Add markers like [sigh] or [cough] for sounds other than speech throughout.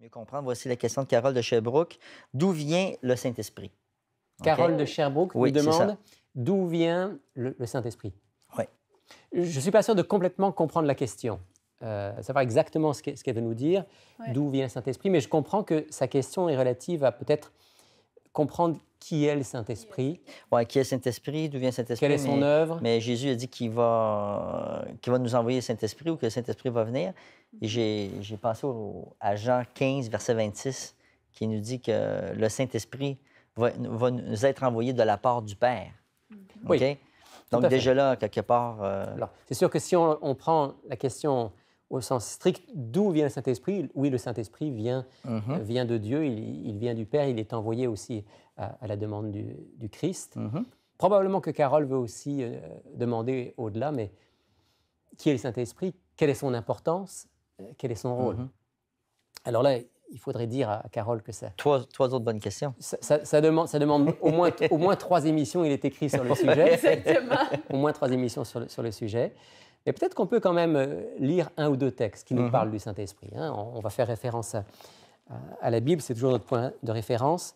mieux comprendre, voici la question de Carole de Sherbrooke. D'où vient le Saint-Esprit? Carole de Sherbrooke oui, nous demande d'où vient le, Saint-Esprit. Oui. Je ne suis pas sûr de complètement comprendre la question, euh, savoir exactement ce qu'elle veut nous dire, d'où vient le Saint-Esprit, mais je comprends que sa question est relative à peut-être comprendre qui est le Saint-Esprit. Oui, qui est Saint-Esprit, d'où vient Saint-Esprit. Quelle est son œuvre. Mais Jésus a dit qu'il va, euh, va nous envoyer le Saint-Esprit ou que le Saint-Esprit va venir. Et j'ai pensé au, à Jean 15, verset 26, qui nous dit que le Saint-Esprit va, va, nous être envoyé de la part du Père. Oui. Donc déjà là, quelque part... Euh, c'est sûr que si on, on prend la question au sens strict d'où vient le Saint-Esprit. Oui, le Saint-Esprit vient, mhm. euh, vient de Dieu, il, vient du Père, il est envoyé aussi à, la demande du, Christ. Mhm. Probablement que Carole veut aussi euh, demander au-delà, mais qui est le Saint-Esprit Quelle est son importance euh, Quel est son rôle mhm. Alors là, il faudrait dire à Carole que ça. Trois, autres bonnes questions. Ça, demande, ça demande au, moins, trois émissions, il est écrit sur le [laughs] sujet. Au moins trois émissions sur le sujet. Mais peut-être qu'on peut quand même euh, lire un ou deux textes qui nous mhm. parlent du Saint-Esprit. Hein. On, va faire référence à, la Bible, c'est toujours notre point de référence.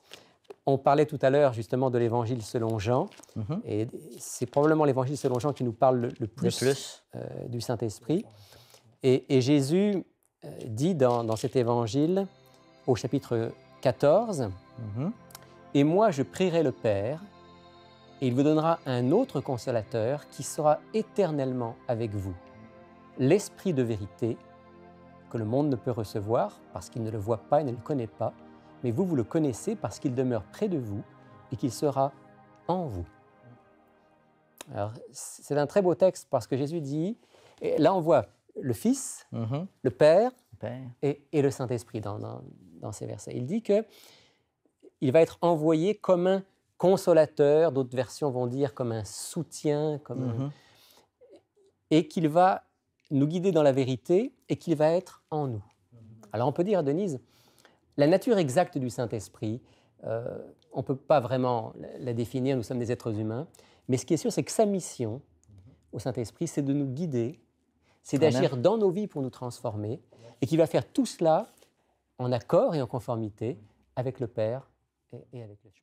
On parlait tout à l'heure justement de l'évangile selon Jean, mhm. et c'est probablement l'évangile selon Jean qui nous parle le, plus, euh, du Saint-Esprit. Et, Jésus euh, dit dans, cet évangile, au chapitre 14, mhm. Et moi je prierai le Père, et il vous donnera un autre consolateur qui sera éternellement avec vous, l'Esprit de vérité, que le monde ne peut recevoir parce qu'il ne le voit pas et ne le connaît pas, mais vous, vous le connaissez parce qu'il demeure près de vous et qu'il sera en vous. Alors, c'est un très beau texte parce que Jésus dit, et là on voit le Fils, mm-hmm. le Père, Et, le Saint-Esprit dans, ces versets. Il dit que il va être envoyé comme un consolateur, d'autres versions vont dire comme un soutien, comme mhm. et qu'il va nous guider dans la vérité et qu'il va être en nous. Alors on peut dire, Denise, la nature exacte du Saint-Esprit, euh, on ne peut pas vraiment la définir, nous sommes des êtres humains, mais ce qui est sûr, c'est que sa mission au Saint-Esprit, c'est de nous guider, c'est d'agir dans nos vies pour nous transformer, et qu'il va faire tout cela en accord et en conformité avec le Père et, avec le Père.